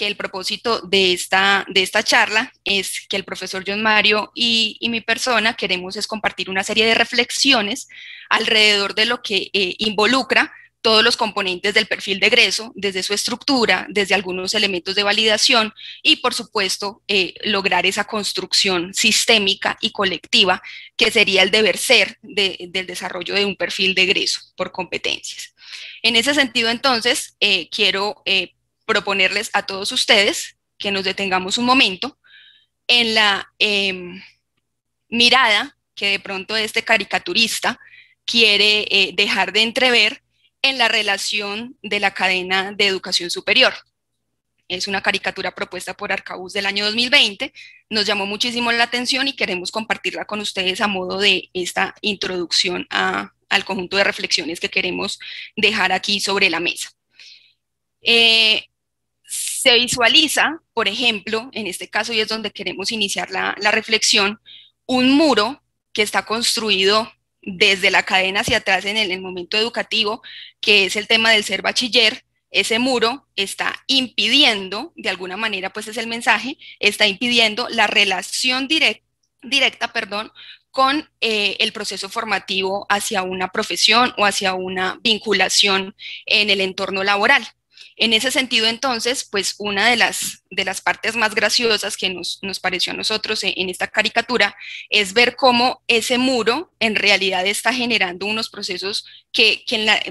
que el propósito de esta, de esta charla es que el profesor John Mario y, mi persona queremos es compartir una serie de reflexiones alrededor de lo que eh, involucra todos los componentes del perfil de egreso, desde su estructura, desde algunos elementos de validación y, por supuesto, eh, lograr esa construcción sistémica y colectiva que sería el deber ser del desarrollo de un perfil de egreso por competencias. En ese sentido, entonces, eh, quiero eh, proponerles a todos ustedes que nos detengamos un momento en la em, mirada que de pronto este caricaturista quiere eh, dejar de entrever en la relación de la cadena de educación superior. Es una caricatura propuesta por Arcabuz del año 2020, nos llamó muchísimo la atención y queremos compartirla con ustedes a modo de esta introducción al conjunto de reflexiones que queremos dejar aquí sobre la mesa. Eh, se visualiza, por ejemplo, en este caso y es donde queremos iniciar la, reflexión, un muro que está construido desde la cadena hacia atrás en el, momento educativo, que es el tema del ser bachiller, ese muro está impidiendo, de alguna manera, pues es el mensaje, está impidiendo la relación directa, perdón, con eh, el proceso formativo hacia una profesión o hacia una vinculación en el entorno laboral. En ese sentido, entonces, pues una de las, de las partes más graciosas que nos, pareció a nosotros en, esta caricatura es ver cómo ese muro en realidad está generando unos procesos que,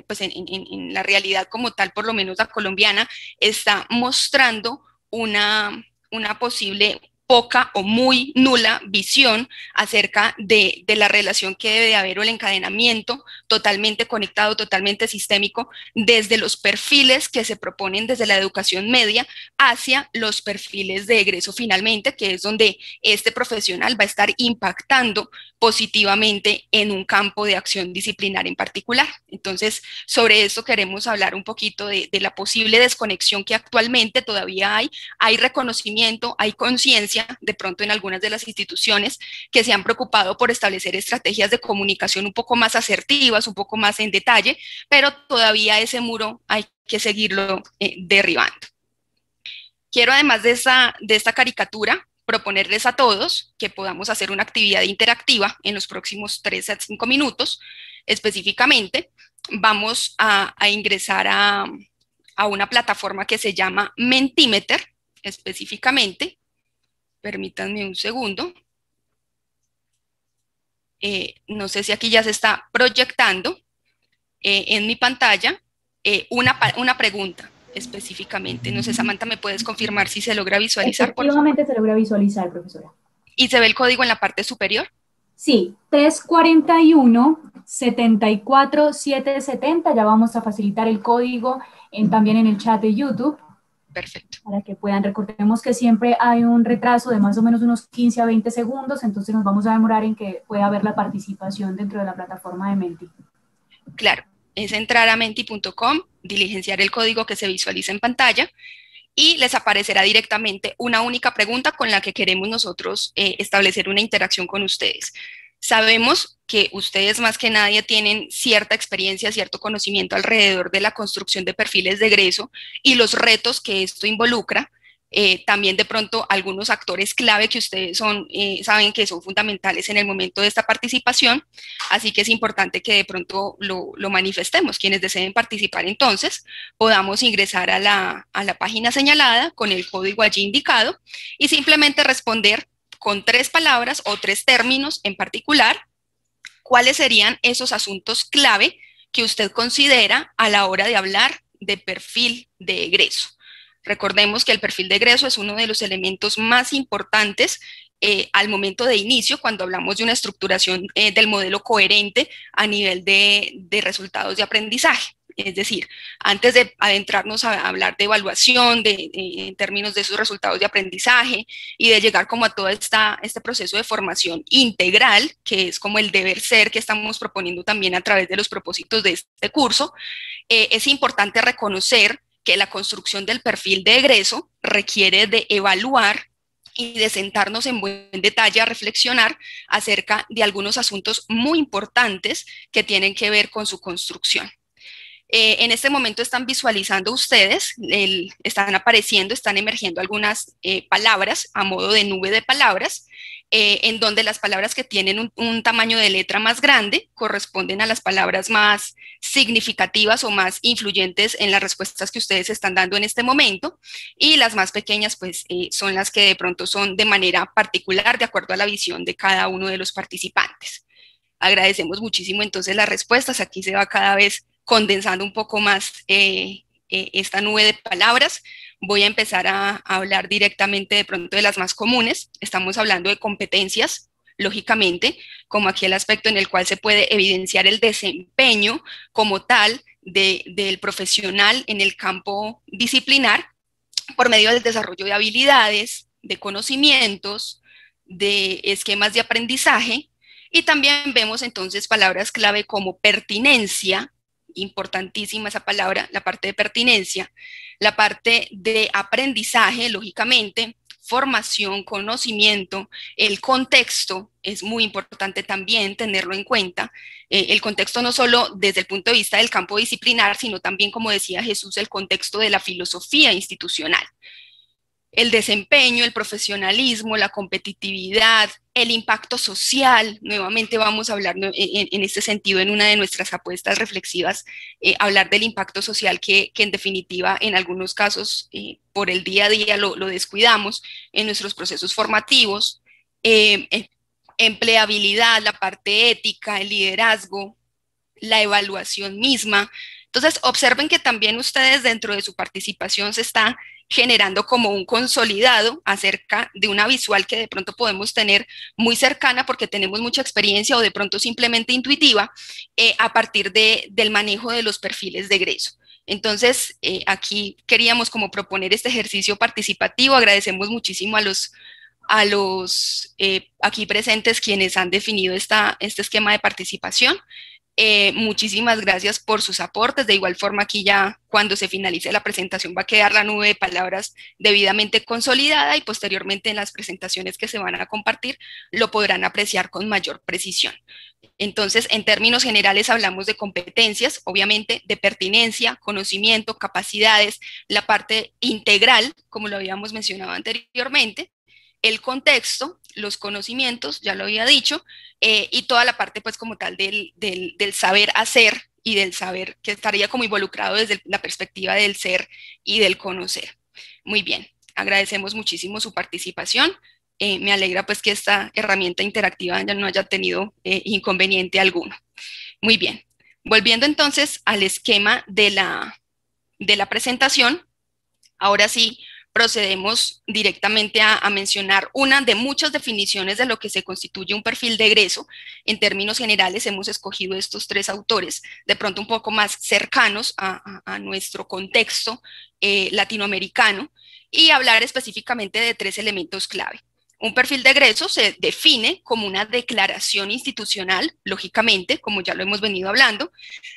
pues, en, la, realidad como tal, por lo menos la colombiana, está mostrando una, una posible, poca o muy nula visión acerca de, la relación que debe haber o el encadenamiento totalmente conectado, totalmente sistémico, desde los perfiles que se proponen desde la educación media hacia los perfiles de egreso finalmente, que es donde este profesional va a estar impactando positivamente en un campo de acción disciplinar en particular. Entonces, sobre esto queremos hablar un poquito de la posible desconexión que actualmente todavía hay. Hay reconocimiento, hay conciencia de pronto en algunas de las instituciones que se han preocupado por establecer estrategias de comunicación un poco más asertivas, un poco más en detalle, pero todavía ese muro hay que seguirlo eh, derribando. Quiero además de, esa, esta caricatura proponerles a todos que podamos hacer una actividad interactiva en los próximos 3 a 5 minutos. Específicamente, vamos a, ingresar a, a una plataforma que se llama Mentimeter, específicamente, Permítanme un segundo. Eh, no sé si aquí ya se está proyectando eh, en mi pantalla eh, una, una, pregunta específicamente. No sé, Samantha, ¿me puedes confirmar si se logra visualizar? Efectivamente se logra visualizar, profesora. ¿Y se ve el código en la parte superior? Sí, 341-74770. Ya vamos a facilitar el código también en el chat de YouTube Perfecto. Para que puedan, recordemos que siempre hay un retraso de más o menos unos 15 a 20 segundos, entonces nos vamos a demorar en que pueda haber la participación dentro de la plataforma de Menti. Claro, es entrar a menti.com, diligenciar el código que se visualiza en pantalla y les aparecerá directamente una única pregunta con la que queremos nosotros eh, establecer una interacción con ustedes. Sabemos que ustedes más que nadie tienen cierta experiencia, cierto conocimiento alrededor de la construcción de perfiles de egreso y los retos que esto involucra. Eh, también de pronto algunos actores clave que ustedes son, eh, saben que son fundamentales en el momento de esta participación, así que es importante que de pronto lo, manifestemos. Quienes deseen participar entonces, podamos ingresar a la, a la página señalada con el código allí indicado y simplemente responder con tres palabras o tres términos en particular, cuáles serían esos asuntos clave que usted considera a la hora de hablar de perfil de egreso. Recordemos que el perfil de egreso es uno de los elementos más importantes eh, al momento de inicio, cuando hablamos de una estructuración eh, del modelo coherente a nivel de resultados de aprendizaje. Es decir, antes de adentrarnos a hablar de evaluación, en términos de sus resultados de aprendizaje y de llegar como a todo este proceso de formación integral, que es como el deber ser que estamos proponiendo también a través de los propósitos de este curso, eh, es importante reconocer que la construcción del perfil de egreso requiere de evaluar y de sentarnos en buen detalle a reflexionar acerca de algunos asuntos muy importantes que tienen que ver con su construcción. Eh, en este momento están visualizando ustedes, están apareciendo, están emergiendo algunas eh, palabras a modo de nube de palabras, eh, en donde las palabras que tienen un, un, tamaño de letra más grande corresponden a las palabras más significativas o más influyentes en las respuestas que ustedes están dando en este momento y las más pequeñas pues son las que de pronto son de manera particular de acuerdo a la visión de cada uno de los participantes agradecemos muchísimo entonces las respuestas. Aquí se va cada vez condensando un poco más eh, eh, esta nube de palabras, voy a empezar a, hablar directamente de pronto de las más comunes. Estamos hablando de competencias, lógicamente, como aquí el aspecto en el cual se puede evidenciar el desempeño como tal del profesional en el campo disciplinar por medio del desarrollo de habilidades, de conocimientos, de esquemas de aprendizaje. Y también vemos entonces palabras clave como pertinencia, importantísima esa palabra, la parte de pertinencia, la parte de aprendizaje, lógicamente, formación, conocimiento, el contexto es muy importante también tenerlo en cuenta. Eh, el contexto no solo desde el punto de vista del campo disciplinar, sino también, como decía Jesús, el contexto de la filosofía institucional el desempeño, el profesionalismo, la competitividad, el impacto social. Nuevamente vamos a hablar e, en, este sentido en una de nuestras apuestas reflexivas, eh, hablar del impacto social que, en definitiva en algunos casos eh, por el día a día lo, descuidamos en nuestros procesos formativos, eh, em, empleabilidad, la parte ética, el liderazgo, la evaluación misma. Entonces, observen que también ustedes dentro de su participación se está generando como un consolidado acerca de una visual que de pronto podemos tener muy cercana porque tenemos mucha experiencia o de pronto simplemente intuitiva eh, a partir de, del manejo de los perfiles de egreso. Entonces, eh, aquí queríamos como proponer este ejercicio participativo. Agradecemos muchísimo a los, a los eh, aquí presentes quienes han definido este esquema de participación. Eh, muchísimas gracias por sus aportes. De igual forma, aquí ya cuando se finalice la presentación va a quedar la nube de palabras debidamente consolidada y posteriormente en las presentaciones que se van a compartir lo podrán apreciar con mayor precisión. Entonces, en términos generales hablamos de competencias, obviamente, de pertinencia, conocimiento, capacidades, la parte integral, como lo habíamos mencionado anteriormente, el contexto, los conocimientos, ya lo había dicho, eh, y toda la parte pues como tal del, saber hacer y del saber que estaría como involucrado desde la perspectiva del ser y del conocer. Muy bien, agradecemos muchísimo su participación. Eh, me alegra pues que esta herramienta interactiva ya no haya tenido eh, inconveniente alguno. Muy bien, volviendo entonces al esquema de la, de la presentación, ahora sí procedemos directamente a, mencionar una de muchas definiciones de lo que se constituye un perfil de egreso. En términos generales, hemos escogido estos tres autores, de pronto un poco más cercanos a, nuestro contexto eh, latinoamericano, y hablar específicamente de tres elementos clave. Un perfil de egreso se define como una declaración institucional, lógicamente, como ya lo hemos venido hablando,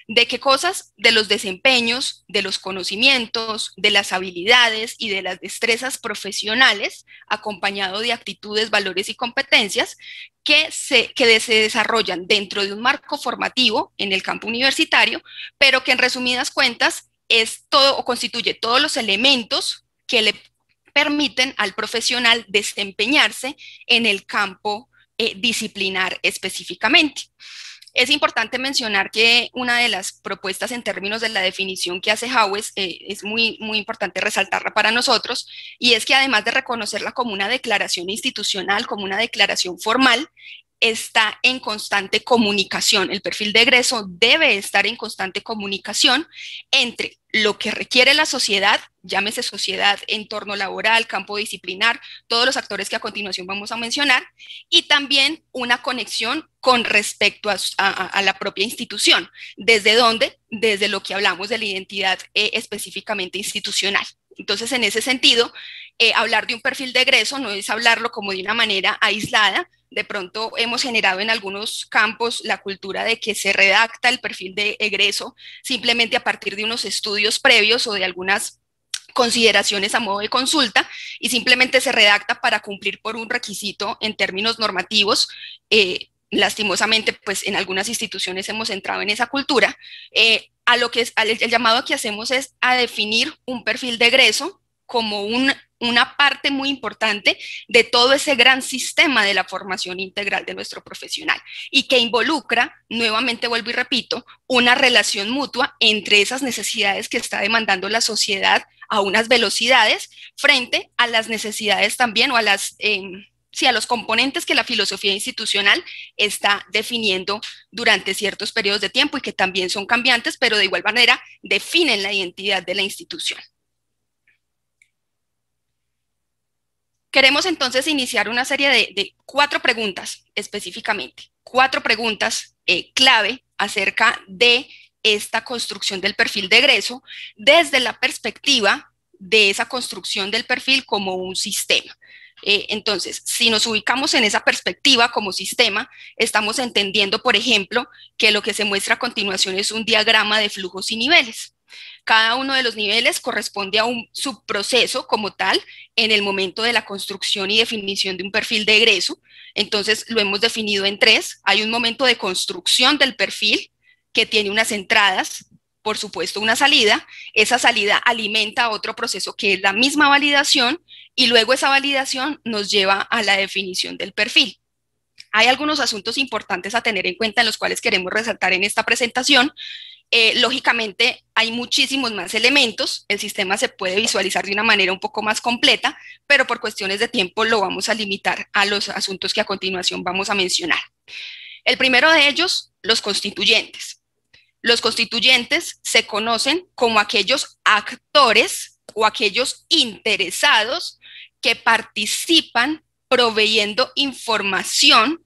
de qué cosas, de los desempeños, de los conocimientos, de las habilidades y de las destrezas profesionales, acompañado de actitudes, valores y competencias que se, que se desarrollan dentro de un marco formativo en el campo universitario, pero que en resumidas cuentas es todo o constituye todos los elementos que le permiten al profesional desempeñarse en el campo eh, disciplinar específicamente. Es importante mencionar que una de las propuestas en términos de la definición que hace Howes eh, es muy, muy importante resaltarla para nosotros, y es que además de reconocerla como una declaración institucional, como una declaración formal, está en constante comunicación. El perfil de egreso debe estar en constante comunicación entre lo que requiere la sociedad, llámese sociedad, entorno laboral, campo disciplinar, todos los actores que a continuación vamos a mencionar, y también una conexión con respecto a, la propia institución. ¿Desde dónde? Desde lo que hablamos de la identidad eh, específicamente institucional. Entonces, en ese sentido, eh, hablar de un perfil de egreso no es hablarlo como de una manera aislada, de pronto hemos generado en algunos campos la cultura de que se redacta el perfil de egreso simplemente a partir de unos estudios previos o de algunas consideraciones a modo de consulta y simplemente se redacta para cumplir por un requisito en términos normativos. Eh, lastimosamente, pues en algunas instituciones hemos entrado en esa cultura. Eh, a lo que el llamado que hacemos es a definir un perfil de egreso como un una parte muy importante de todo ese gran sistema de la formación integral de nuestro profesional y que involucra, nuevamente vuelvo y repito, una relación mutua entre esas necesidades que está demandando la sociedad a unas velocidades frente a las necesidades también o a las... Eh, a los componentes que la filosofía institucional está definiendo durante ciertos periodos de tiempo y que también son cambiantes, pero de igual manera definen la identidad de la institución. Queremos entonces iniciar una serie de, cuatro preguntas específicamente, cuatro preguntas eh, clave acerca de esta construcción del perfil de egreso desde la perspectiva de esa construcción del perfil como un sistema. Eh, entonces, si nos ubicamos en esa perspectiva como sistema, estamos entendiendo, por ejemplo, que lo que se muestra a continuación es un diagrama de flujos y niveles. Cada uno de los niveles corresponde a un subproceso como tal en el momento de la construcción y definición de un perfil de egreso. Entonces lo hemos definido en tres. Hay un momento de construcción del perfil que tiene unas entradas, por supuesto una salida. Esa salida alimenta otro proceso que es la misma validación y luego esa validación nos lleva a la definición del perfil. Hay algunos asuntos importantes a tener en cuenta en los cuales queremos resaltar en esta presentación eh, lógicamente hay muchísimos más elementos, el sistema se puede visualizar de una manera un poco más completa, pero por cuestiones de tiempo lo vamos a limitar a los asuntos que a continuación vamos a mencionar. El primero de ellos, los constituyentes. Los constituyentes se conocen como aquellos actores o aquellos interesados que participan proveyendo información,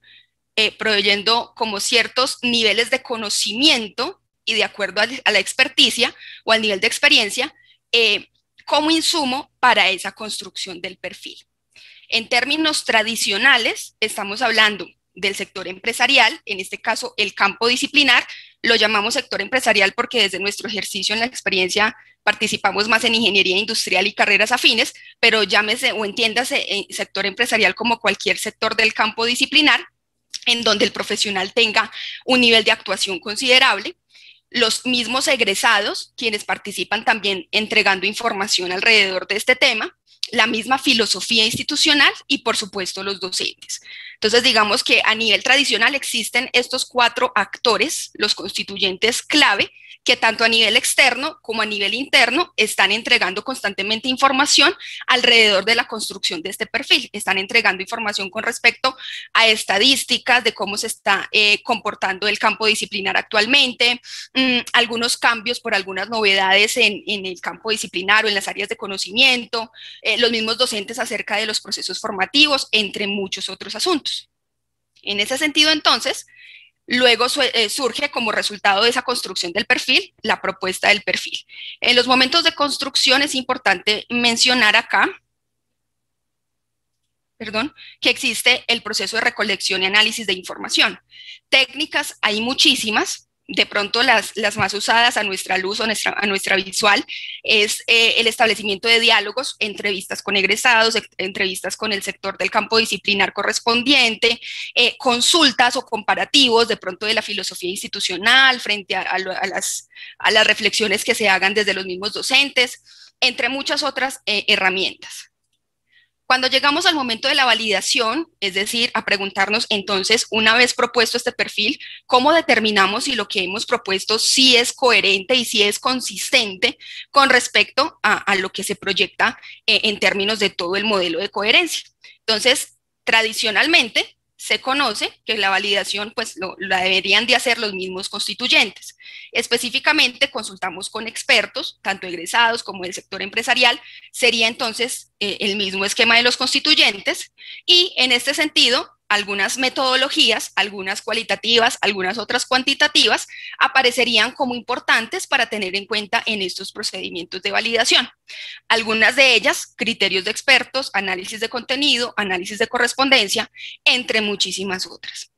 eh, proveyendo como ciertos niveles de conocimiento y de acuerdo a, la experticia o al nivel de experiencia eh, como insumo para esa construcción del perfil. En términos tradicionales, estamos hablando del sector empresarial, en este caso el campo disciplinar, lo llamamos sector empresarial porque desde nuestro ejercicio en la experiencia participamos más en ingeniería industrial y carreras afines, pero llámese o entiéndase eh, sector empresarial como cualquier sector del campo disciplinar, en donde el profesional tenga un nivel de actuación considerable, los mismos egresados, quienes participan también entregando información alrededor de este tema, la misma filosofía institucional y, por supuesto, los docentes. Entonces, digamos que a nivel tradicional existen estos cuatro actores, los constituyentes clave, que tanto a nivel externo como a nivel interno están entregando constantemente información alrededor de la construcción de este perfil. Están entregando información con respecto a estadísticas de cómo se está eh, comportando el campo disciplinar actualmente, mm, algunos cambios por algunas novedades en, el campo disciplinar o en las áreas de conocimiento, eh, los mismos docentes acerca de los procesos formativos, entre muchos otros asuntos. En ese sentido, entonces, Luego eh, surge como resultado de esa construcción del perfil la propuesta del perfil. En los momentos de construcción es importante mencionar acá, perdón, que existe el proceso de recolección y análisis de información. Técnicas hay muchísimas, de pronto las, más usadas a nuestra luz o a nuestra visual es eh, el establecimiento de diálogos, entrevistas con egresados, e, entrevistas con el sector del campo disciplinar correspondiente, eh, consultas o comparativos de pronto de la filosofía institucional frente a, las, reflexiones que se hagan desde los mismos docentes, entre muchas otras eh, herramientas. Cuando llegamos al momento de la validación, es decir, a preguntarnos entonces, una vez propuesto este perfil, ¿cómo determinamos si lo que hemos propuesto sí es coherente y si es consistente con respecto a, lo que se proyecta eh, en términos de todo el modelo de coherencia? Entonces, tradicionalmente, se conoce que la validación pues la deberían de hacer los mismos constituyentes. Específicamente consultamos con expertos, tanto egresados como del sector empresarial, sería entonces eh, el mismo esquema de los constituyentes y en este sentido algunas metodologías, algunas cualitativas, algunas otras cuantitativas, aparecerían como importantes para tener en cuenta en estos procedimientos de validación. Algunas de ellas, criterios de expertos, análisis de contenido, análisis de correspondencia, entre muchísimas otras.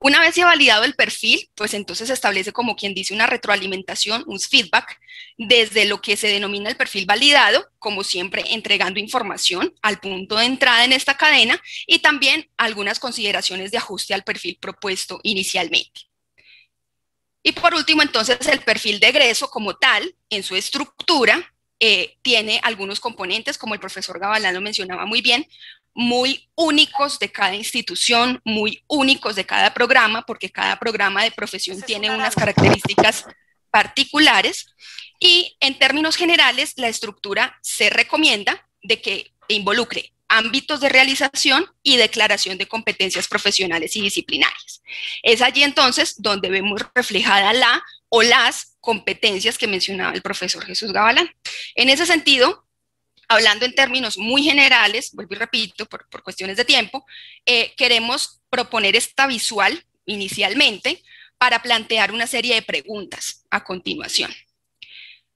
Una vez se ha validado el perfil, pues entonces se establece como quien dice una retroalimentación, un feedback, desde lo que se denomina el perfil validado, como siempre entregando información al punto de entrada en esta cadena y también algunas consideraciones de ajuste al perfil propuesto inicialmente. Y por último, entonces el perfil de egreso como tal, en su estructura, eh, tiene algunos componentes, como el profesor Gabalán lo mencionaba muy bien, muy únicos de cada institución, muy únicos de cada programa, porque cada programa de profesión tiene unas características particulares. Y en términos generales, la estructura se recomienda de que involucre ámbitos de realización y declaración de competencias profesionales y disciplinarias. Es allí entonces donde vemos reflejada la o las competencias que mencionaba el profesor Jesús Gabalán. En ese sentido, hablando en términos muy generales, vuelvo y repito, por, cuestiones de tiempo, eh, queremos proponer esta visual inicialmente para plantear una serie de preguntas a continuación.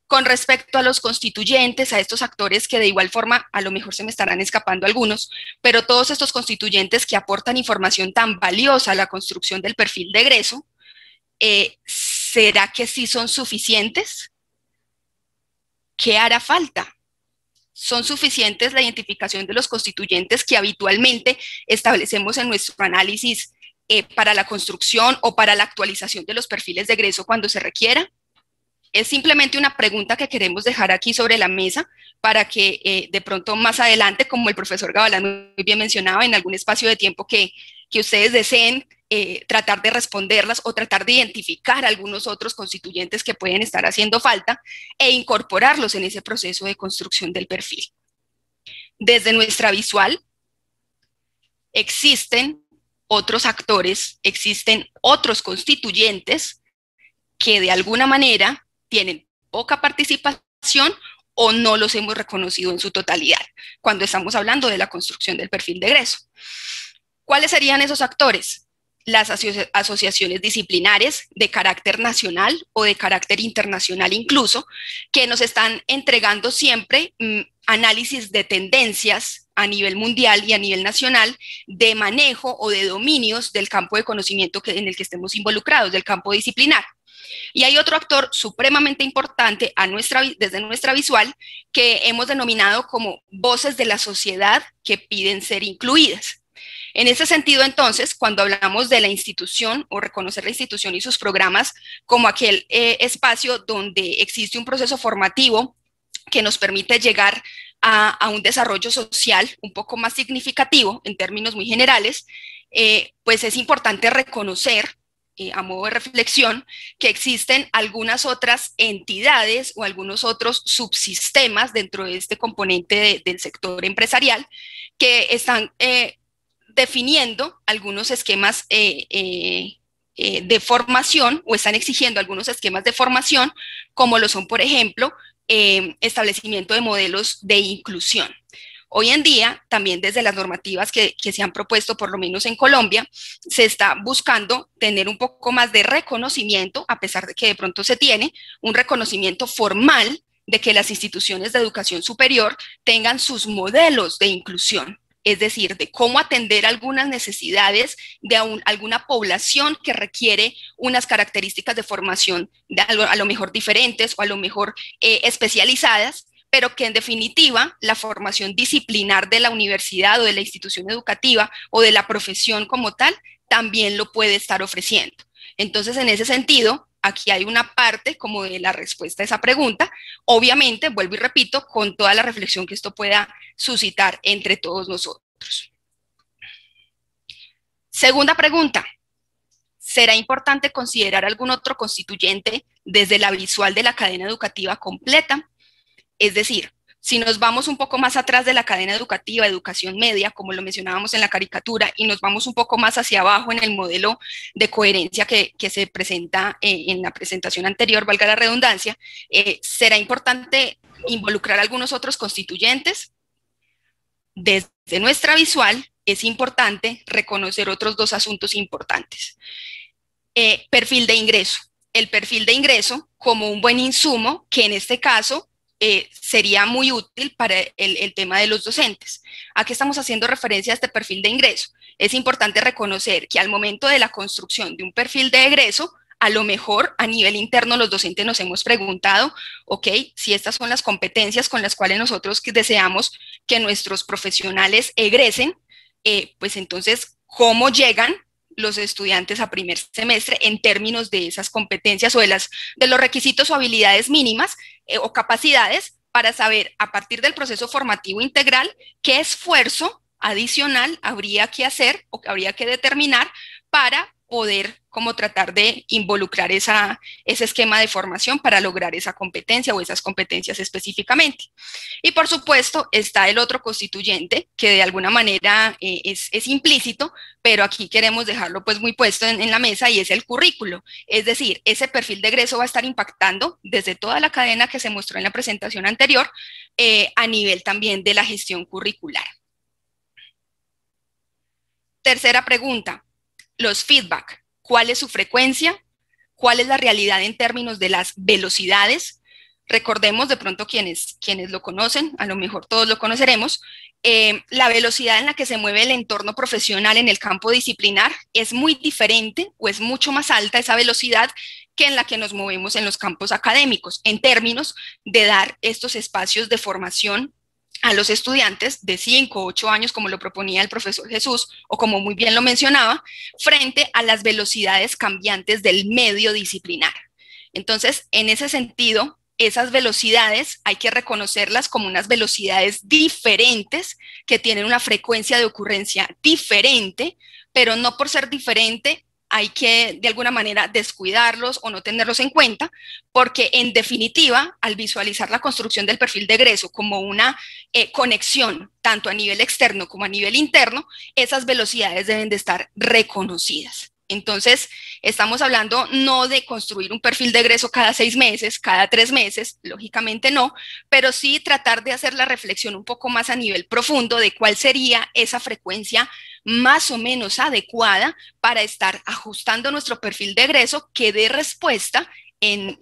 Con respecto a los constituyentes, a estos actores que de igual forma a lo mejor se me estarán escapando algunos, pero todos estos constituyentes que aportan información tan valiosa a la construcción del perfil de egreso, eh, ¿será que sí son suficientes? ¿Qué hará falta? son suficientes la identificación de los constituyentes que habitualmente establecemos en nuestro análisis eh, para la construcción o para la actualización de los perfiles de egreso cuando se requiera? Es simplemente una pregunta que queremos dejar aquí sobre la mesa para que eh, de pronto más adelante, como el profesor Gabalán muy bien mencionaba, en algún espacio de tiempo que, ustedes deseen eh, tratar de responderlas o tratar de identificar algunos otros constituyentes que pueden estar haciendo falta e incorporarlos en ese proceso de construcción del perfil. Desde nuestra visual, existen otros actores, existen otros constituyentes que de alguna manera tienen poca participación o no los hemos reconocido en su totalidad, cuando estamos hablando de la construcción del perfil de egreso. ¿Cuáles serían esos actores? Las asociaciones disciplinares de carácter nacional o de carácter internacional incluso, que nos están entregando siempre mm, análisis de tendencias a nivel mundial y a nivel nacional de manejo o de dominios del campo de conocimiento en el que estemos involucrados, del campo disciplinar. Y hay otro actor supremamente importante desde nuestra visual que hemos denominado como voces de la sociedad que piden ser incluidas. En ese sentido, entonces, cuando hablamos de la institución o reconocer la institución y sus programas como aquel eh, espacio donde existe un proceso formativo que nos permite llegar a, un desarrollo social un poco más significativo en términos muy generales, eh, pues es importante reconocer eh, a modo de reflexión, que existen algunas otras entidades o algunos otros subsistemas dentro de este componente del sector empresarial que están eh, definiendo algunos esquemas eh, de formación o están exigiendo algunos esquemas de formación, como lo son, por ejemplo, establecimiento de modelos de inclusión. Hoy en día, también desde las normativas que, se han propuesto, por lo menos en Colombia, se está buscando tener un poco más de reconocimiento, a pesar de que de pronto se tiene un reconocimiento formal de que las instituciones de educación superior tengan sus modelos de inclusión, es decir, de cómo atender algunas necesidades de alguna población que requiere unas características de formación a, lo, mejor diferentes o a lo mejor eh, especializadas pero que en definitiva la formación disciplinar de la universidad o de la institución educativa o de la profesión como tal también lo puede estar ofreciendo. Entonces, en ese sentido, aquí hay una parte como de la respuesta a esa pregunta, obviamente, vuelvo y repito, con toda la reflexión que esto pueda suscitar entre todos nosotros. Segunda pregunta, ¿será importante considerar algún otro constituyente desde la visual de la cadena educativa completa? Es decir, si nos vamos un poco más atrás de la cadena educativa, educación media, como lo mencionábamos en la caricatura, y nos vamos un poco más hacia abajo en el modelo de coherencia que, se presenta eh, en la presentación anterior, valga la redundancia, eh, será importante involucrar a algunos otros constituyentes. Desde nuestra visual, es importante reconocer otros dos asuntos importantes. Eh, perfil de ingreso. El perfil de ingreso como un buen insumo que en este caso eh, sería muy útil para el, tema de los docentes. ¿A Aquí estamos haciendo referencia a este perfil de ingreso. Es importante reconocer que al momento de la construcción de un perfil de egreso, a lo mejor a nivel interno los docentes nos hemos preguntado, ok, si estas son las competencias con las cuales nosotros deseamos que nuestros profesionales egresen, eh, pues entonces, ¿cómo llegan los estudiantes a primer semestre en términos de esas competencias o de, las, de los requisitos o habilidades mínimas eh, o capacidades para saber a partir del proceso formativo integral qué esfuerzo adicional habría que hacer o que habría que determinar para poder como tratar de involucrar esa, ese esquema de formación para lograr esa competencia o esas competencias específicamente. Y por supuesto está el otro constituyente que de alguna manera eh, es, implícito, pero aquí queremos dejarlo pues muy puesto en, la mesa y es el currículo. Es decir, ese perfil de egreso va a estar impactando desde toda la cadena que se mostró en la presentación anterior eh, a nivel también de la gestión curricular. Tercera pregunta, los feedback, ¿cuál es su frecuencia? ¿Cuál es la realidad en términos de las velocidades? Recordemos de pronto quienes, quienes lo conocen, a lo mejor todos lo conoceremos, eh, la velocidad en la que se mueve el entorno profesional en el campo disciplinar es muy diferente o es mucho más alta esa velocidad que en la que nos movemos en los campos académicos, en términos de dar estos espacios de formación a los estudiantes de 5 o 8 años, como lo proponía el profesor Jesús, o como muy bien lo mencionaba, frente a las velocidades cambiantes del medio disciplinar. Entonces, en ese sentido, esas velocidades hay que reconocerlas como unas velocidades diferentes, que tienen una frecuencia de ocurrencia diferente, pero no por ser diferente hay que de alguna manera descuidarlos o no tenerlos en cuenta, porque en definitiva, al visualizar la construcción del perfil de egreso como una eh, conexión, tanto a nivel externo como a nivel interno, esas velocidades deben de estar reconocidas. Entonces, estamos hablando no de construir un perfil de egreso cada seis meses, cada tres meses, lógicamente no, pero sí tratar de hacer la reflexión un poco más a nivel profundo de cuál sería esa frecuencia más o menos adecuada para estar ajustando nuestro perfil de egreso que dé respuesta eh,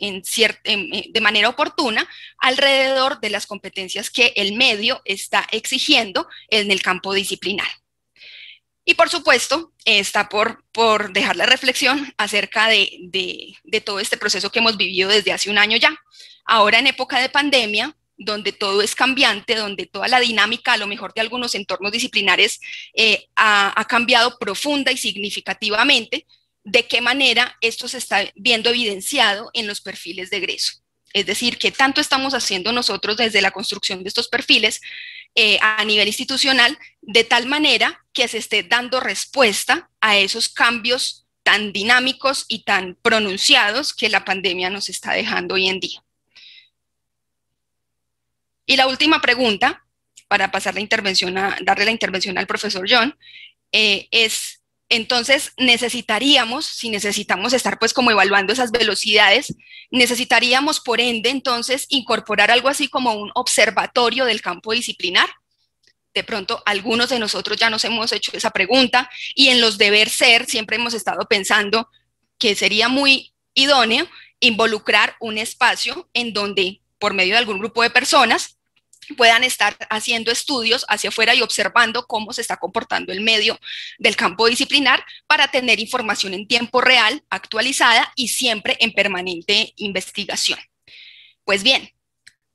de manera oportuna alrededor de las competencias que el medio está exigiendo en el campo disciplinar. Y por supuesto, está por, dejar la reflexión acerca de todo este proceso que hemos vivido desde hace un año ya. Ahora en época de pandemia, donde todo es cambiante, donde toda la dinámica, a lo mejor de algunos entornos disciplinares, eh, ha, cambiado profunda y significativamente, de qué manera esto se está viendo evidenciado en los perfiles de egreso. Es decir, qué tanto estamos haciendo nosotros desde la construcción de estos perfiles eh, a nivel institucional, de tal manera que se esté dando respuesta a esos cambios tan dinámicos y tan pronunciados que la pandemia nos está dejando hoy en día. Y la última pregunta, para pasar la intervención a, darle la intervención al profesor John, eh, es, entonces necesitaríamos, si necesitamos estar pues como evaluando esas velocidades, necesitaríamos por ende entonces incorporar algo así como un observatorio del campo disciplinar. De pronto, algunos de nosotros ya nos hemos hecho esa pregunta y en los deber ser siempre hemos estado pensando que sería muy idóneo involucrar un espacio en donde, por medio de algún grupo de personas, puedan estar haciendo estudios hacia afuera y observando cómo se está comportando el medio del campo disciplinar para tener información en tiempo real, actualizada y siempre en permanente investigación. Pues bien,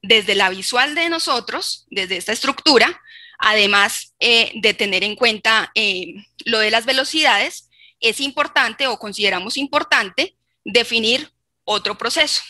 desde la visual de nosotros, desde esta estructura, además eh, de tener en cuenta eh, lo de las velocidades, es importante o consideramos importante definir otro proceso,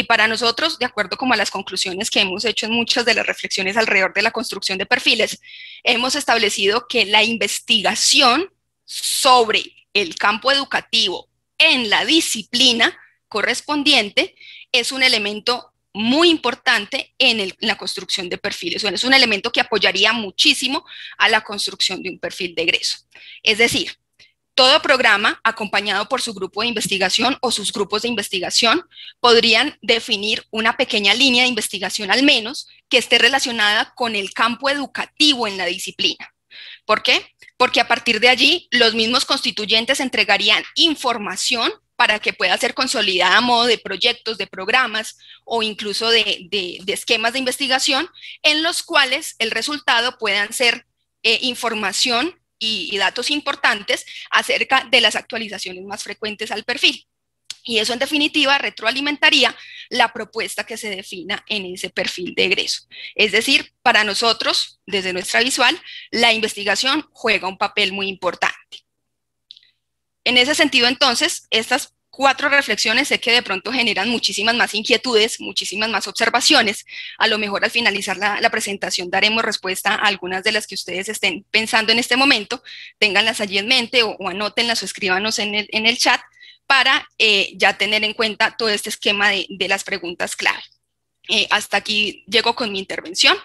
y para nosotros, de acuerdo como a las conclusiones que hemos hecho en muchas de las reflexiones alrededor de la construcción de perfiles, hemos establecido que la investigación sobre el campo educativo en la disciplina correspondiente es un elemento muy importante en, la construcción de perfiles. es un elemento que apoyaría muchísimo a la construcción de un perfil de egreso. Es decir, todo programa, acompañado por su grupo de investigación o sus grupos de investigación, podrían definir una pequeña línea de investigación al menos que esté relacionada con el campo educativo en la disciplina. ¿Por qué? Porque a partir de allí, los mismos constituyentes entregarían información para que pueda ser consolidada a modo de proyectos, de programas o incluso de, esquemas de investigación en los cuales el resultado puedan ser eh, información y, datos importantes acerca de las actualizaciones más frecuentes al perfil. Y eso en definitiva retroalimentaría la propuesta que se defina en ese perfil de egreso. Es decir, para nosotros, desde nuestra visual, la investigación juega un papel muy importante. En ese sentido, entonces, estas cuatro reflexiones, sé que de pronto generan muchísimas más inquietudes, muchísimas más observaciones. A lo mejor al finalizar la, presentación daremos respuesta a algunas de las que ustedes estén pensando en este momento, ténganlas allí en mente o, anótenlas o escríbanos en el, en el chat para eh, ya tener en cuenta todo este esquema de, de las preguntas clave. Eh, hasta aquí llego con mi intervención.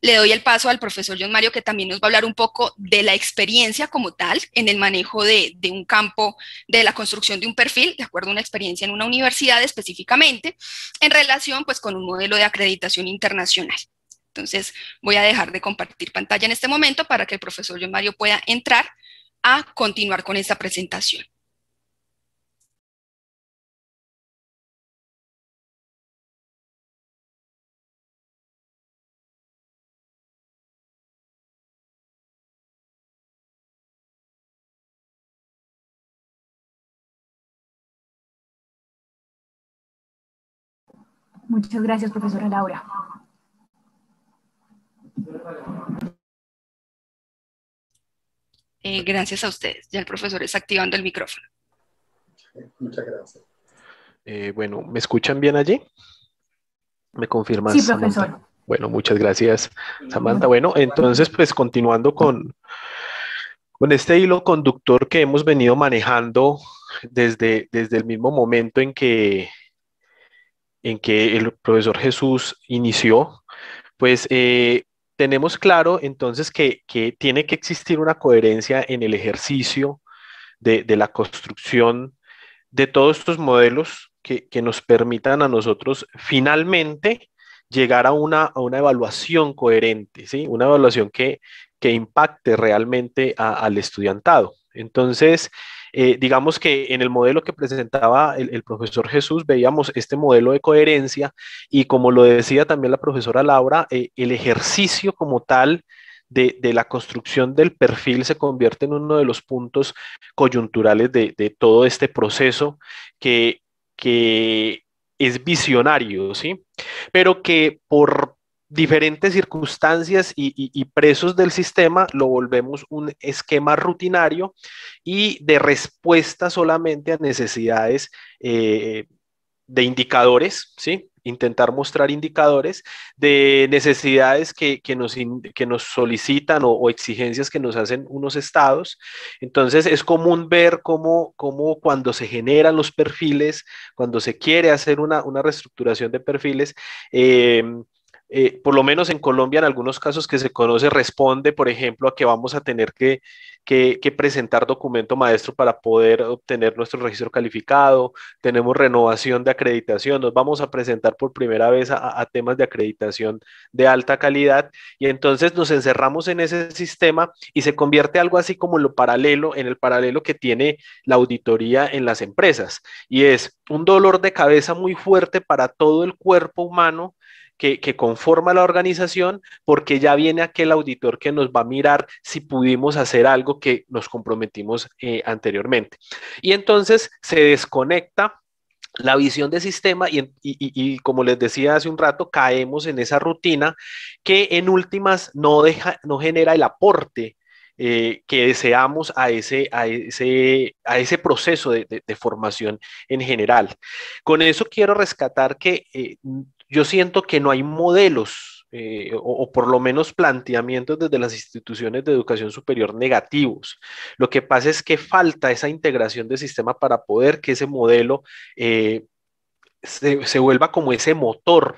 Le doy el paso al profesor John Mario, que también nos va a hablar un poco de la experiencia como tal en el manejo de, un campo, de la construcción de un perfil, de acuerdo a una experiencia en una universidad específicamente, en relación pues con un modelo de acreditación internacional. Entonces voy a dejar de compartir pantalla en este momento para que el profesor John Mario pueda entrar a continuar con esta presentación. Muchas gracias, profesora Laura. Eh, gracias a ustedes. Ya el profesor está activando el micrófono. Muchas gracias. Eh, bueno, ¿me escuchan bien allí? ¿Me confirman? Sí, profesor. Bueno, muchas gracias, Samantha. Bueno, entonces, pues continuando con, con este hilo conductor que hemos venido manejando desde, desde el mismo momento en que en que el profesor Jesús inició, pues eh, tenemos claro entonces que, que, tiene que existir una coherencia en el ejercicio de, la construcción de todos estos modelos que, nos permitan a nosotros finalmente llegar a una, a una evaluación coherente, ¿sí? una evaluación que, que impacte realmente al estudiantado. Entonces, eh, digamos que en el modelo que presentaba el, profesor Jesús veíamos este modelo de coherencia y como lo decía también la profesora Laura, eh, el ejercicio como tal de, la construcción del perfil se convierte en uno de los puntos coyunturales de, todo este proceso que, que es visionario, ¿sí? Pero que por diferentes circunstancias y, presos del sistema, lo volvemos un esquema rutinario y de respuesta solamente a necesidades eh, de indicadores, ¿sí? Intentar mostrar indicadores de necesidades que, que, nos, que nos, solicitan o, exigencias que nos hacen unos estados. Entonces es común ver cómo, cómo cuando se generan los perfiles, cuando se quiere hacer una, una reestructuración de perfiles, eh, eh, por lo menos en Colombia, en algunos casos que se conoce, responde, por ejemplo, a que vamos a tener que, presentar documento maestro para poder obtener nuestro registro calificado, tenemos renovación de acreditación, nos vamos a presentar por primera vez a, a temas de acreditación de alta calidad y entonces nos encerramos en ese sistema y se convierte algo así como lo paralelo, en el paralelo que tiene la auditoría en las empresas y es un dolor de cabeza muy fuerte para todo el cuerpo humano que, conforma la organización, porque ya viene aquel auditor que nos va a mirar si pudimos hacer algo que nos comprometimos eh, anteriormente. Y entonces se desconecta la visión de sistema y, como les decía hace un rato, caemos en esa rutina que en últimas no, deja, no genera el aporte eh, que deseamos a ese, a ese, a ese proceso de, formación en general. Con eso quiero rescatar que eh, yo siento que no hay modelos eh, o, por lo menos planteamientos desde las instituciones de educación superior negativos. Lo que pasa es que falta esa integración de sistema para poder que ese modelo eh, se, se, vuelva como ese motor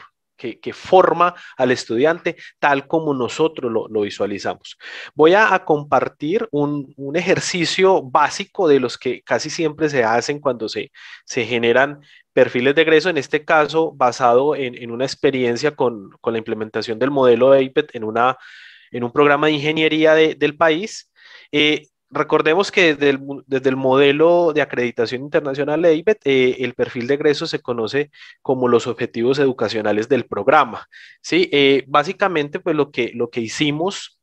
que, forma al estudiante tal como nosotros lo, visualizamos. Voy a, compartir un, ejercicio básico de los que casi siempre se hacen cuando se, generan perfiles de egreso, en este caso basado en, una experiencia con, la implementación del modelo de IPET en, un programa de ingeniería del país. Eh, recordemos que desde el, modelo de acreditación internacional de IBET, eh, el perfil de egreso se conoce como los objetivos educacionales del programa. Eh, básicamente, pues lo que, lo que hicimos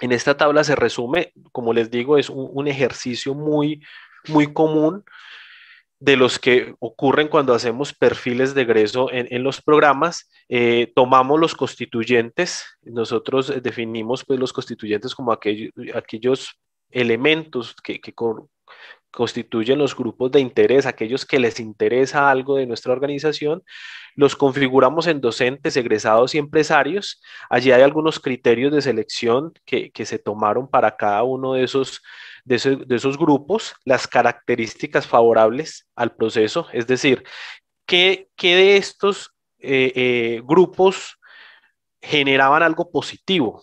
en esta tabla se resume, como les digo, es un, ejercicio muy, muy común de los que ocurren cuando hacemos perfiles de egreso en, los programas, eh, tomamos los constituyentes, nosotros definimos pues, los constituyentes como aquellos aquellos elementos que, constituyen los grupos de interés, aquellos que les interesa algo de nuestra organización, los configuramos en docentes, egresados y empresarios. Allí hay algunos criterios de selección que, se tomaron para cada uno de esos, de, esos grupos, las características favorables al proceso, es decir, ¿qué, de estos eh, eh, grupos generaban algo positivo,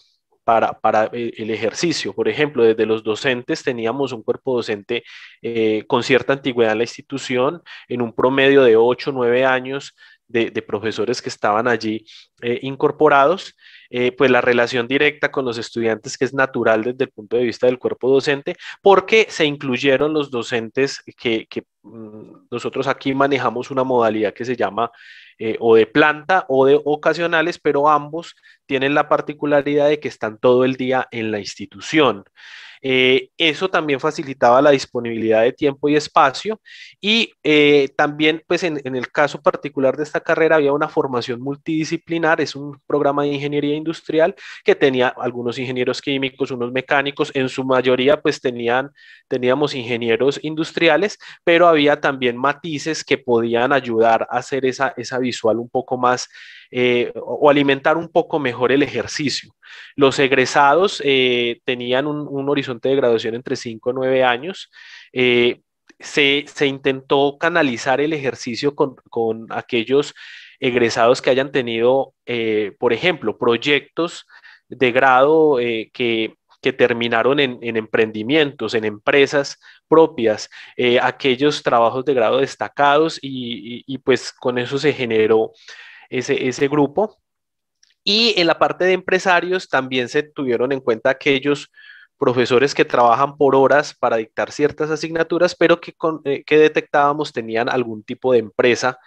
para, eh, el ejercicio. Por ejemplo, desde los docentes teníamos un cuerpo docente eh, con cierta antigüedad en la institución, en un promedio de 8 o 9 años de, profesores que estaban allí eh, incorporados, eh, pues la relación directa con los estudiantes que es natural desde el punto de vista del cuerpo docente, porque se incluyeron los docentes que, mm, nosotros aquí manejamos una modalidad que se llama eh, o de planta o de ocasionales, pero ambos tienen la particularidad de que están todo el día en la institución. Eh, eso también facilitaba la disponibilidad de tiempo y espacio y eh, también pues en, el caso particular de esta carrera había una formación multidisciplinar, es un programa de ingeniería industrial que tenía algunos ingenieros químicos, unos mecánicos, en su mayoría pues tenían, teníamos ingenieros industriales, pero había también matices que podían ayudar a hacer esa, esa visual un poco más eh, o alimentar un poco mejor el ejercicio. Los egresados eh, tenían un, horizonte de graduación entre 5 y 9 años. Eh, se, intentó canalizar el ejercicio con, aquellos egresados que hayan tenido, por ejemplo, proyectos de grado que terminaron en, emprendimientos, en empresas propias, aquellos trabajos de grado destacados y, pues con eso se generó ese, grupo. Y en la parte de empresarios también se tuvieron en cuenta aquellos profesores que trabajan por horas para dictar ciertas asignaturas, pero que, eh, que detectábamos tenían algún tipo de empresa.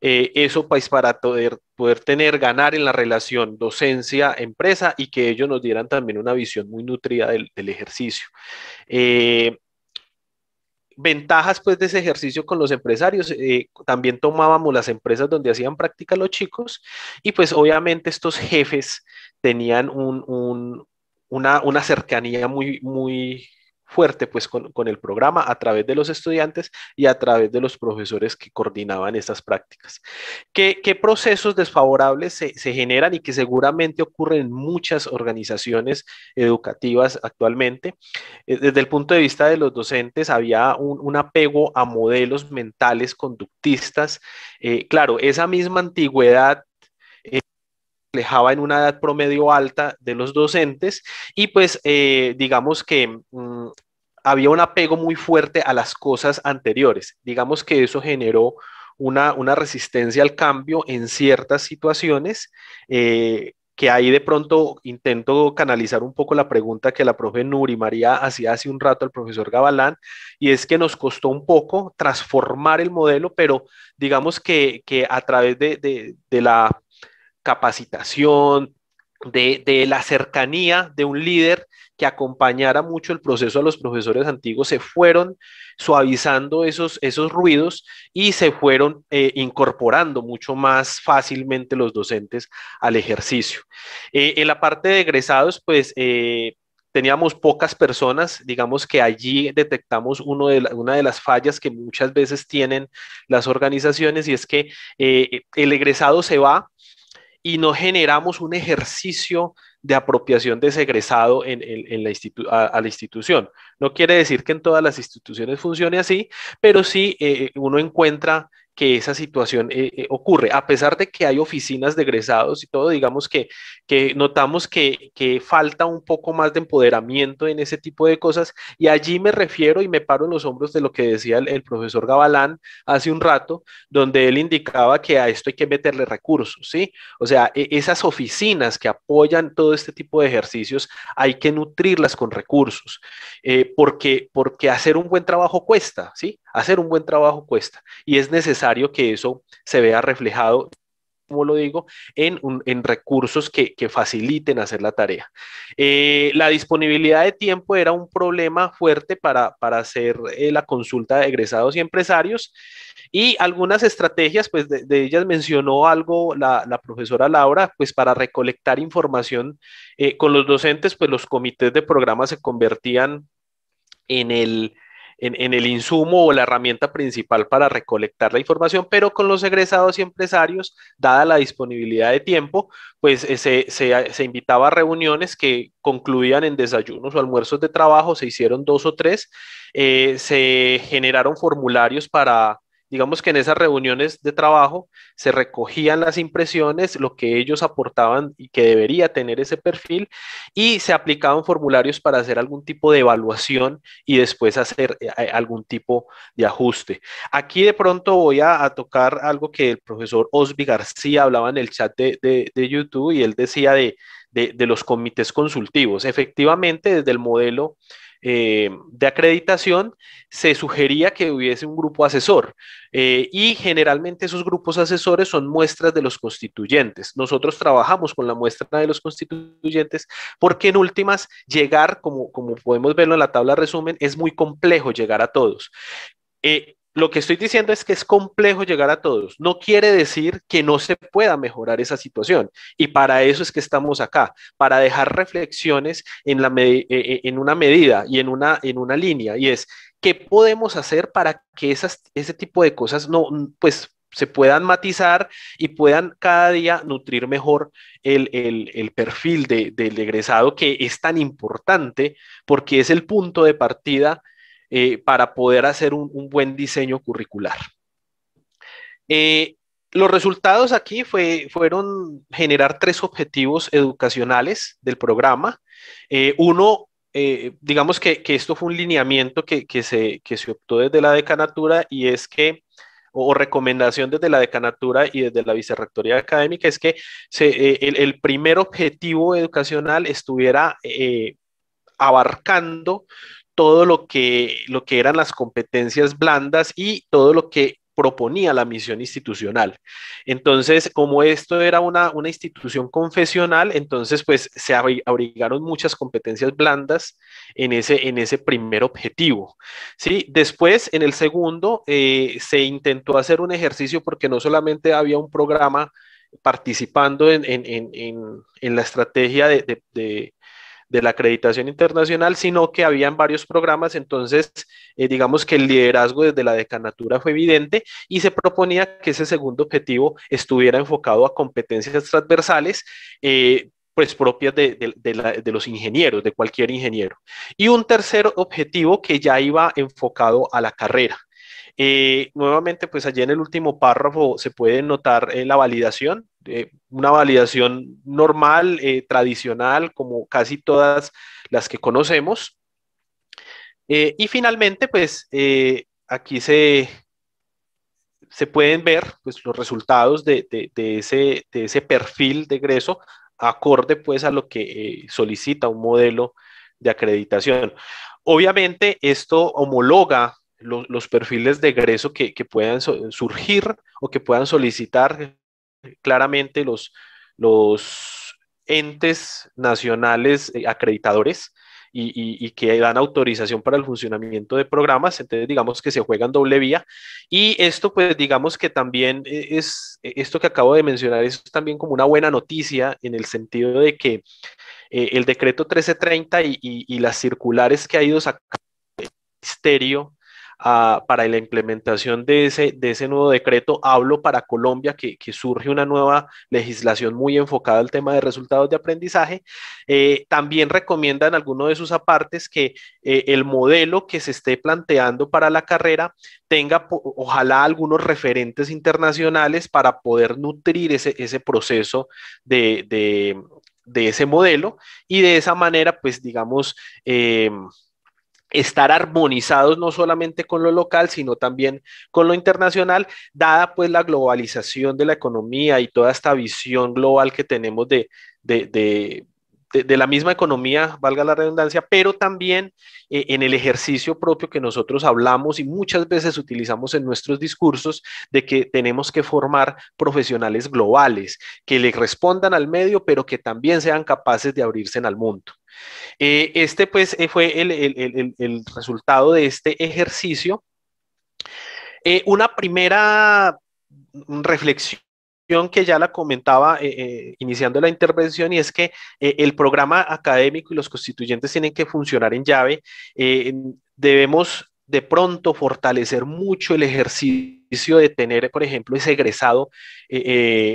Eh, eso pues, para poder, poder tener, ganar en la relación docencia-empresa y que ellos nos dieran también una visión muy nutrida del, ejercicio. Eh, Ventajas pues de ese ejercicio con los empresarios, eh, también tomábamos las empresas donde hacían práctica los chicos y pues obviamente estos jefes tenían una, una cercanía muy, muy fuerte pues con, el programa a través de los estudiantes y a través de los profesores que coordinaban estas prácticas. ¿Qué, procesos desfavorables se, generan y que seguramente ocurren en muchas organizaciones educativas actualmente? Eh, desde el punto de vista de los docentes había un, apego a modelos mentales conductistas. Eh, claro, esa misma antigüedad reflejaba en una edad promedio alta de los docentes y pues eh, digamos que mm, había un apego muy fuerte a las cosas anteriores. Digamos que eso generó una, resistencia al cambio en ciertas situaciones. Eh, que ahí de pronto intento canalizar un poco la pregunta que la profe Nuri María hacía hace un rato al profesor Gabalán, y es que nos costó un poco transformar el modelo, pero digamos que, a través de la capacitación, de, la cercanía de un líder que acompañara mucho el proceso a los profesores antiguos, se fueron suavizando esos, esos ruidos y se fueron eh, incorporando mucho más fácilmente los docentes al ejercicio. Eh, en la parte de egresados, pues... Eh, teníamos pocas personas, digamos que allí detectamos uno de una de las fallas que muchas veces tienen las organizaciones y es que el egresado se va, y no generamos un ejercicio de apropiación de ese egresado en, la a, la institución. No quiere decir que en todas las instituciones funcione así, pero sí eh, uno encuentra que esa situación eh, eh, ocurre, a pesar de que hay oficinas de egresados y todo, digamos que, que notamos que, que, falta un poco más de empoderamiento en ese tipo de cosas, y allí me refiero y me paro en los hombros de lo que decía el, profesor Gabalán hace un rato, donde él indicaba que a esto hay que meterle recursos, ¿sí? O sea, e, esas oficinas que apoyan todo este tipo de ejercicios, hay que nutrirlas con recursos, eh, porque, porque hacer un buen trabajo cuesta, ¿sí? Hacer un buen trabajo cuesta y es necesario que eso se vea reflejado, como lo digo, en, recursos que, faciliten hacer la tarea. Eh, la disponibilidad de tiempo era un problema fuerte para, hacer eh, la consulta de egresados y empresarios y algunas estrategias, pues de, ellas mencionó algo la, profesora Laura, pues para recolectar información eh, con los docentes, pues los comités de programa se convertían en el en, el insumo o la herramienta principal para recolectar la información, pero con los egresados y empresarios, dada la disponibilidad de tiempo, pues eh, se, invitaba a reuniones que concluían en desayunos o almuerzos de trabajo, se hicieron dos o tres, eh, se generaron formularios para Digamos que en esas reuniones de trabajo se recogían las impresiones, lo que ellos aportaban y que debería tener ese perfil, y se aplicaban formularios para hacer algún tipo de evaluación y después hacer eh, algún tipo de ajuste. Aquí de pronto voy a, tocar algo que el profesor Osby García hablaba en el chat de, YouTube y él decía de, de los comités consultivos. Efectivamente, desde el modelo eh, de acreditación, se sugería que hubiese un grupo asesor eh, y generalmente esos grupos asesores son muestras de los constituyentes. Nosotros trabajamos con la muestra de los constituyentes porque en últimas llegar, como, como podemos verlo en la tabla resumen, es muy complejo llegar a todos. Eh, lo que estoy diciendo es que es complejo llegar a todos. No quiere decir que no se pueda mejorar esa situación. Y para eso es que estamos acá, para dejar reflexiones en, eh, eh, una medida y en una, línea. Y es, ¿qué podemos hacer para que ese tipo de cosas no, pues, se puedan matizar y puedan cada día nutrir mejor el, perfil del egresado que es tan importante porque es el punto de partida eh, para poder hacer un, buen diseño curricular. Eh, los resultados aquí fue, fueron generar tres objetivos educacionales del programa. Eh, uno, digamos que, esto fue un lineamiento que, se, se, optó desde la decanatura y es que, o, recomendación desde la decanatura y desde la vicerrectoría académica, es que el, primer objetivo educacional estuviera abarcando todo lo que, lo que eran las competencias blandas y todo lo que proponía la misión institucional. Entonces, como esto era una, una institución confesional, entonces pues se abrigaron muchas competencias blandas en ese, en ese primer objetivo. ¿sí? Después, en el segundo, eh, se intentó hacer un ejercicio porque no solamente había un programa participando en, la estrategia de de la acreditación internacional, sino que habían varios programas, entonces eh, digamos que el liderazgo desde la decanatura fue evidente y se proponía que ese segundo objetivo estuviera enfocado a competencias transversales. Eh, pues propias de, los ingenieros, de cualquier ingeniero. Y un tercer objetivo que ya iba enfocado a la carrera. Eh, nuevamente, pues allí en el último párrafo se puede notar eh, la validación, eh, una validación normal, tradicional, como casi todas las que conocemos. y finalmente, pues aquí se, se pueden ver pues, los resultados de, ese, de ese perfil de egreso acorde pues a lo que solicita un modelo de acreditación. Obviamente esto homologa los, perfiles de egreso que, puedan surgir o que puedan solicitar claramente los, los entes nacionales eh, acreditadores y, y, que dan autorización para el funcionamiento de programas, entonces digamos que se juegan doble vía. Y esto, pues digamos que también e, es, e, esto que acabo de mencionar es también como una buena noticia en el sentido de que eh, el decreto 1330 y, y, las circulares que ha ido sacando el ministerio para la implementación de ese, de ese nuevo decreto. Hablo para Colombia, que, que surge una nueva legislación muy enfocada al tema de resultados de aprendizaje. Eh, también recomiendan alguno de sus apartes que eh, el modelo que se esté planteando para la carrera tenga ojalá algunos referentes internacionales para poder nutrir ese, ese proceso de, de, de, ese modelo y de esa manera, pues digamos, eh, estar armonizados no solamente con lo local, sino también con lo internacional, dada pues la globalización de la economía y toda esta visión global que tenemos de, de, la misma economía, valga la redundancia, pero también eh, en el ejercicio propio que nosotros hablamos y muchas veces utilizamos en nuestros discursos de que tenemos que formar profesionales globales, que le respondan al medio, pero que también sean capaces de abrirse al mundo. Eh, este pues eh, fue el, resultado de este ejercicio. una primera mm, reflexión que ya la comentaba eh, eh, iniciando la intervención y es que eh, el programa académico y los constituyentes tienen que funcionar en llave. debemos de pronto fortalecer mucho el ejercicio de tener, por ejemplo, ese egresado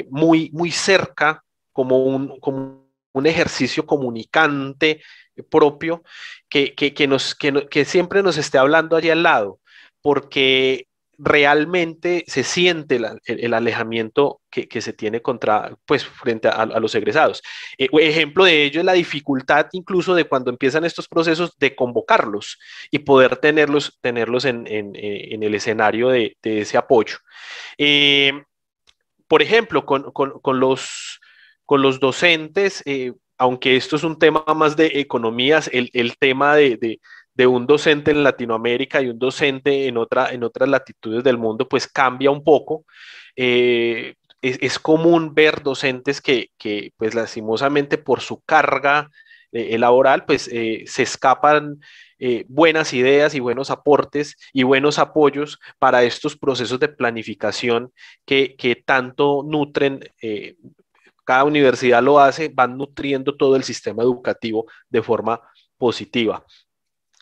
muy, muy cerca como un, como un ejercicio comunicante propio que, que, nos, que, que siempre nos esté hablando allí al lado, porque realmente se siente el, alejamiento que, se tiene contra, pues, frente a, los egresados. Eh, ejemplo de ello es la dificultad incluso de cuando empiezan estos procesos de convocarlos y poder tenerlos, tenerlos en, eh, el escenario de, ese apoyo. Eh, por ejemplo, con, los, con los docentes, aunque esto es un tema más de economías, el, tema de, de un docente en Latinoamérica y un docente en, otras latitudes del mundo, pues cambia un poco. Eh, es, común ver docentes que, pues lastimosamente por su carga eh, eh, laboral, pues se escapan buenas ideas y buenos aportes y buenos apoyos para estos procesos de planificación que tanto nutren. cada universidad lo hace, van nutriendo todo el sistema educativo de forma positiva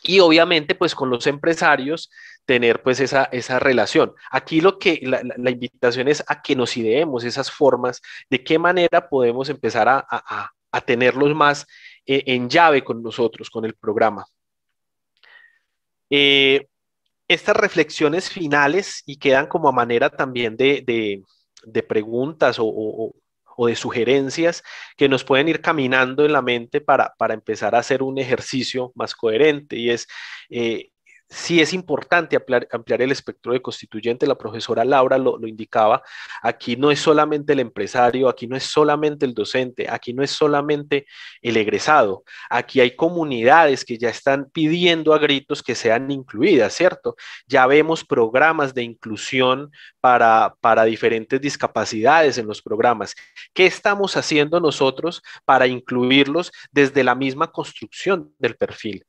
y obviamente pues con los empresarios tener pues esa, esa relación. Aquí lo que la, invitación es a que nos ideemos esas formas, de qué manera podemos empezar a, tenerlos más eh, en llave con nosotros, con el programa. Eh, estas reflexiones finales y quedan como a manera también de, de, preguntas o, o, o de sugerencias que nos pueden ir caminando en la mente para, para empezar a hacer un ejercicio más coherente y es eh, Sí es importante ampliar, el espectro de constituyente, la profesora Laura lo, indicaba, aquí no es solamente el empresario, aquí no es solamente el docente, aquí no es solamente el egresado, aquí hay comunidades que ya están pidiendo a gritos que sean incluidas, ¿cierto? Ya vemos programas de inclusión para, diferentes discapacidades en los programas. ¿Qué estamos haciendo nosotros para incluirlos desde la misma construcción del perfil?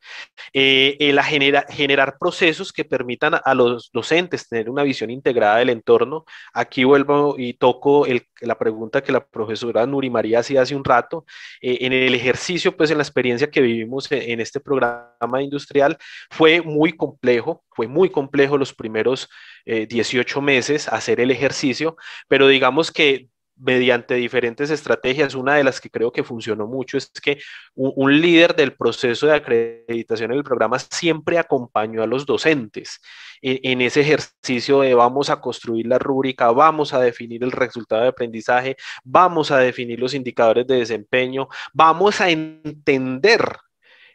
Eh, eh, la generar procesos que permitan a los docentes tener una visión integrada del entorno. Aquí vuelvo y toco la pregunta que la profesora Nuri María hacía hace un rato. Eh, en el ejercicio, pues en la experiencia que vivimos e, en, este programa industrial, fue muy complejo, fue muy complejo los primeros 18 eh, meses hacer el ejercicio, pero digamos que mediante diferentes estrategias, una de las que creo que funcionó mucho es que un, líder del proceso de acreditación del programa siempre acompañó a los docentes e, en, ese ejercicio de vamos a construir la rúbrica, vamos a definir el resultado de aprendizaje, vamos a definir los indicadores de desempeño, vamos a entender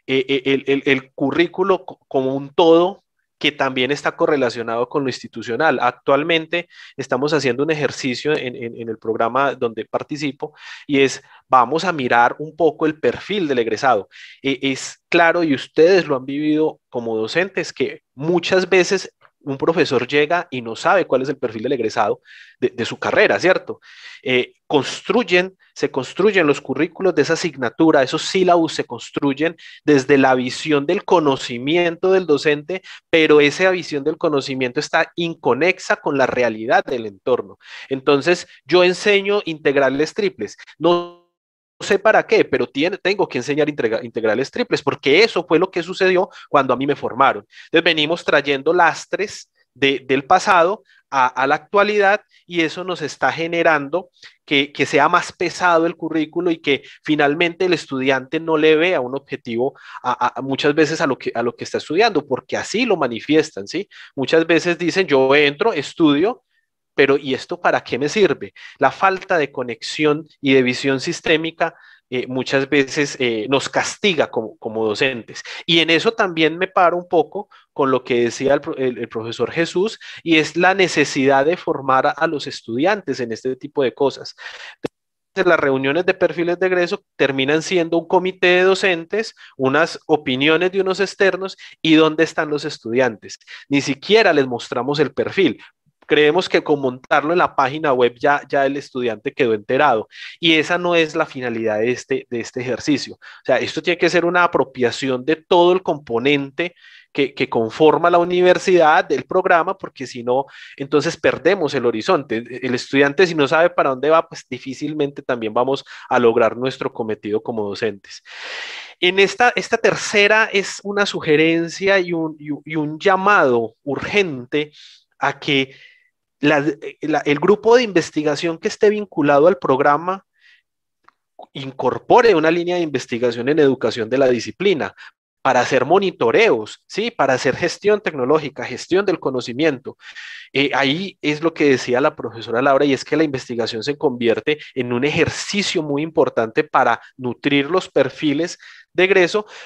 eh, eh, el, el currículo como un todo que también está correlacionado con lo institucional. Actualmente estamos haciendo un ejercicio en, el programa donde participo y es, vamos a mirar un poco el perfil del egresado. E, es claro, y ustedes lo han vivido como docentes, que muchas veces un profesor llega y no sabe cuál es el perfil del egresado de, su carrera, ¿cierto? Eh, construyen, se construyen los currículos de esa asignatura, esos sílabos se construyen desde la visión del conocimiento del docente, pero esa visión del conocimiento está inconexa con la realidad del entorno. Entonces, yo enseño integrales triples, no sé para qué, pero tengo que enseñar integrales triples, porque eso fue lo que sucedió cuando a mí me formaron. Entonces venimos trayendo lastres del pasado a, la actualidad y eso nos está generando que, sea más pesado el currículo y que finalmente el estudiante no le vea un objetivo muchas veces a lo, que, a lo que está estudiando, porque así lo manifiestan, ¿sí? Muchas veces dicen, yo entro, estudio pero ¿y esto para qué me sirve? La falta de conexión y de visión sistémica eh, muchas veces eh, nos castiga como, docentes. Y en eso también me paro un poco con lo que decía el, profesor Jesús, y es la necesidad de formar a, los estudiantes en este tipo de cosas. las reuniones de perfiles de egreso terminan siendo un comité de docentes, unas opiniones de unos externos y dónde están los estudiantes. Ni siquiera les mostramos el perfil. Creemos que con montarlo en la página web ya, ya el estudiante quedó enterado y esa no es la finalidad de este, de este ejercicio. O sea, esto tiene que ser una apropiación de todo el componente que, conforma la universidad, del programa, porque si no, entonces perdemos el horizonte. El estudiante si no sabe para dónde va, pues difícilmente también vamos a lograr nuestro cometido como docentes. En esta, esta tercera es una sugerencia y un, y un llamado urgente a que eh, el grupo de investigación que esté vinculado al programa incorpore una línea de investigación en educación de la disciplina para hacer monitoreos, ¿sí? para hacer gestión tecnológica, gestión del conocimiento. Eh, ahí es lo que decía la profesora Laura y es que la investigación se convierte en un ejercicio muy importante para nutrir los perfiles de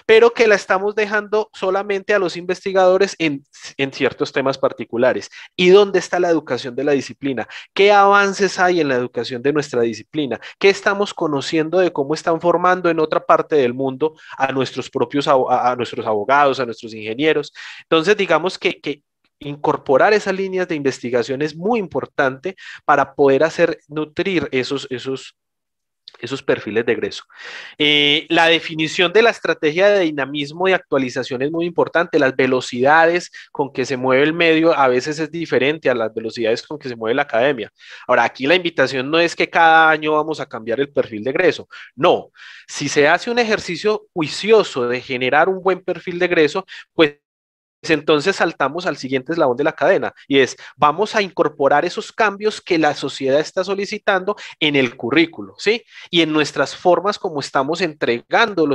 pero que la estamos dejando solamente a los investigadores en, ciertos temas particulares. ¿Y dónde está la educación de la disciplina? ¿Qué avances hay en la educación de nuestra disciplina? ¿Qué estamos conociendo de cómo están formando en otra parte del mundo a nuestros propios a, nuestros abogados, a nuestros ingenieros? Entonces, digamos que, que incorporar esas líneas de investigación es muy importante para poder hacer nutrir esos, esos, esos perfiles de egreso. Eh, la definición de la estrategia de dinamismo y actualización es muy importante. Las velocidades con que se mueve el medio a veces es diferente a las velocidades con que se mueve la academia. Ahora, aquí la invitación no es que cada año vamos a cambiar el perfil de egreso. No, si se hace un ejercicio juicioso de generar un buen perfil de egreso, pues pues entonces saltamos al siguiente eslabón de la cadena y es, vamos a incorporar esos cambios que la sociedad está solicitando en el currículo, ¿sí? Y en nuestras formas como estamos entregando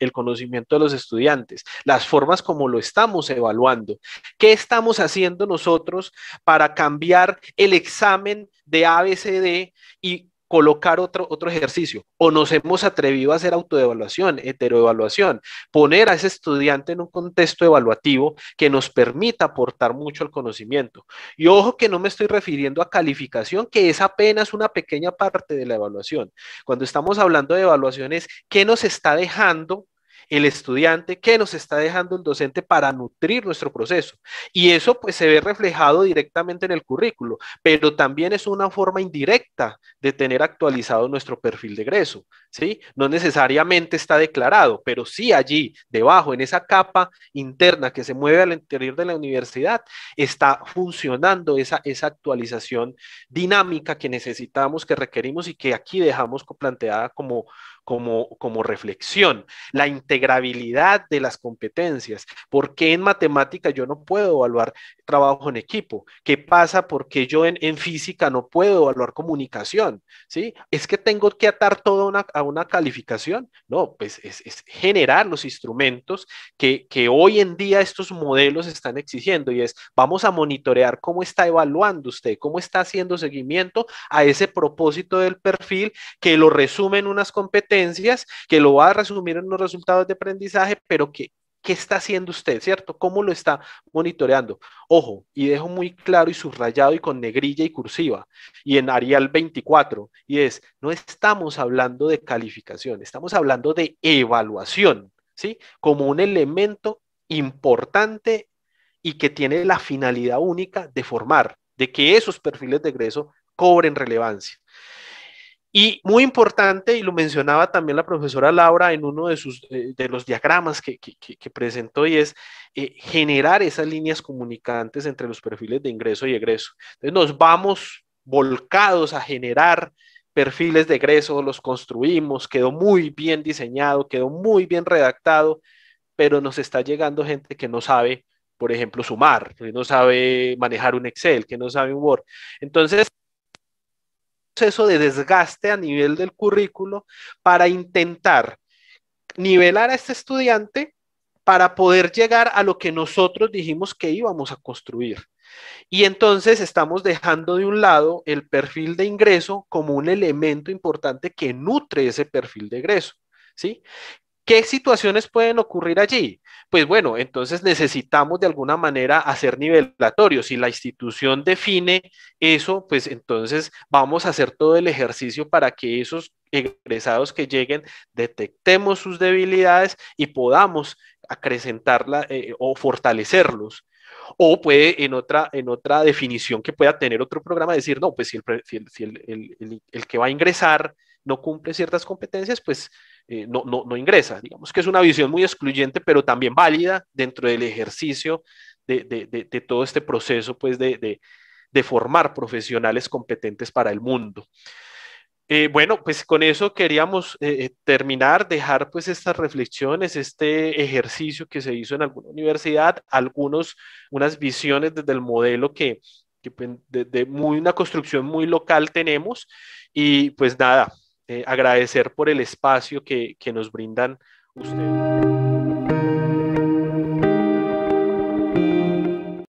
el conocimiento de los estudiantes, las formas como lo estamos evaluando. ¿Qué estamos haciendo nosotros para cambiar el examen de ABCD y colocar otro, otro ejercicio o nos hemos atrevido a hacer autoevaluación, heteroevaluación, poner a ese estudiante en un contexto evaluativo que nos permita aportar mucho al conocimiento. Y ojo que no me estoy refiriendo a calificación, que es apenas una pequeña parte de la evaluación. Cuando estamos hablando de evaluaciones, ¿qué nos está dejando el estudiante que nos está dejando el docente para nutrir nuestro proceso. Y eso pues se ve reflejado directamente en el currículo, pero también es una forma indirecta de tener actualizado nuestro perfil de egreso, ¿sí? No necesariamente está declarado, pero sí allí debajo, en esa capa interna que se mueve al interior de la universidad, está funcionando esa, esa actualización dinámica que necesitamos, que requerimos y que aquí dejamos planteada como, como, como reflexión, la integrabilidad de las competencias. ¿Por qué en matemática yo no puedo evaluar trabajo en equipo? ¿Qué pasa porque yo en, en física no puedo evaluar comunicación? ¿Sí? ¿Es que tengo que atar todo una, a una calificación? No, pues es, generar los instrumentos que, que hoy en día estos modelos están exigiendo y es, vamos a monitorear cómo está evaluando usted, cómo está haciendo seguimiento a ese propósito del perfil que lo resumen unas competencias que lo va a resumir en los resultados de aprendizaje, pero que ¿Qué está haciendo usted, cierto? ¿Cómo lo está monitoreando? Ojo, y dejo muy claro y subrayado y con negrilla y cursiva, y en Arial 24, y es, no estamos hablando de calificación, estamos hablando de evaluación, ¿sí? Como un elemento importante y que tiene la finalidad única de formar, de que esos perfiles de egreso cobren relevancia. Y muy importante, y lo mencionaba también la profesora Laura en uno de, sus, eh, de, los diagramas que, que, presentó, y es eh, generar esas líneas comunicantes entre los perfiles de ingreso y egreso. Entonces nos vamos volcados a generar perfiles de egreso, los construimos, quedó muy bien diseñado, quedó muy bien redactado, pero nos está llegando gente que no sabe, por ejemplo, sumar, que no sabe manejar un Excel, que no sabe un Word. Entonces, de desgaste a nivel del currículo para intentar nivelar a este estudiante para poder llegar a lo que nosotros dijimos que íbamos a construir. Y entonces estamos dejando de un lado el perfil de ingreso como un elemento importante que nutre ese perfil de egreso. ¿Sí? ¿Qué situaciones pueden ocurrir allí? Pues bueno, entonces necesitamos de alguna manera hacer nivelatorio. Si la institución define eso, pues entonces vamos a hacer todo el ejercicio para que esos egresados que lleguen detectemos sus debilidades y podamos acrecentarla eh, o fortalecerlos. O puede en otra, en otra definición que pueda tener otro programa decir, no, pues si el, el que va a ingresar no cumple ciertas competencias, pues eh, no, no, no, ingresa. Digamos que es una visión muy excluyente, pero también válida dentro del ejercicio de, todo este proceso pues, de, formar profesionales competentes para el mundo. Eh, bueno, pues con eso queríamos eh, terminar, dejar pues estas reflexiones, este ejercicio que se hizo en alguna universidad, algunos, unas visiones desde el modelo que, pues, de, muy, una construcción muy local tenemos y pues nada, eh, agradecer por el espacio que, que nos brindan ustedes.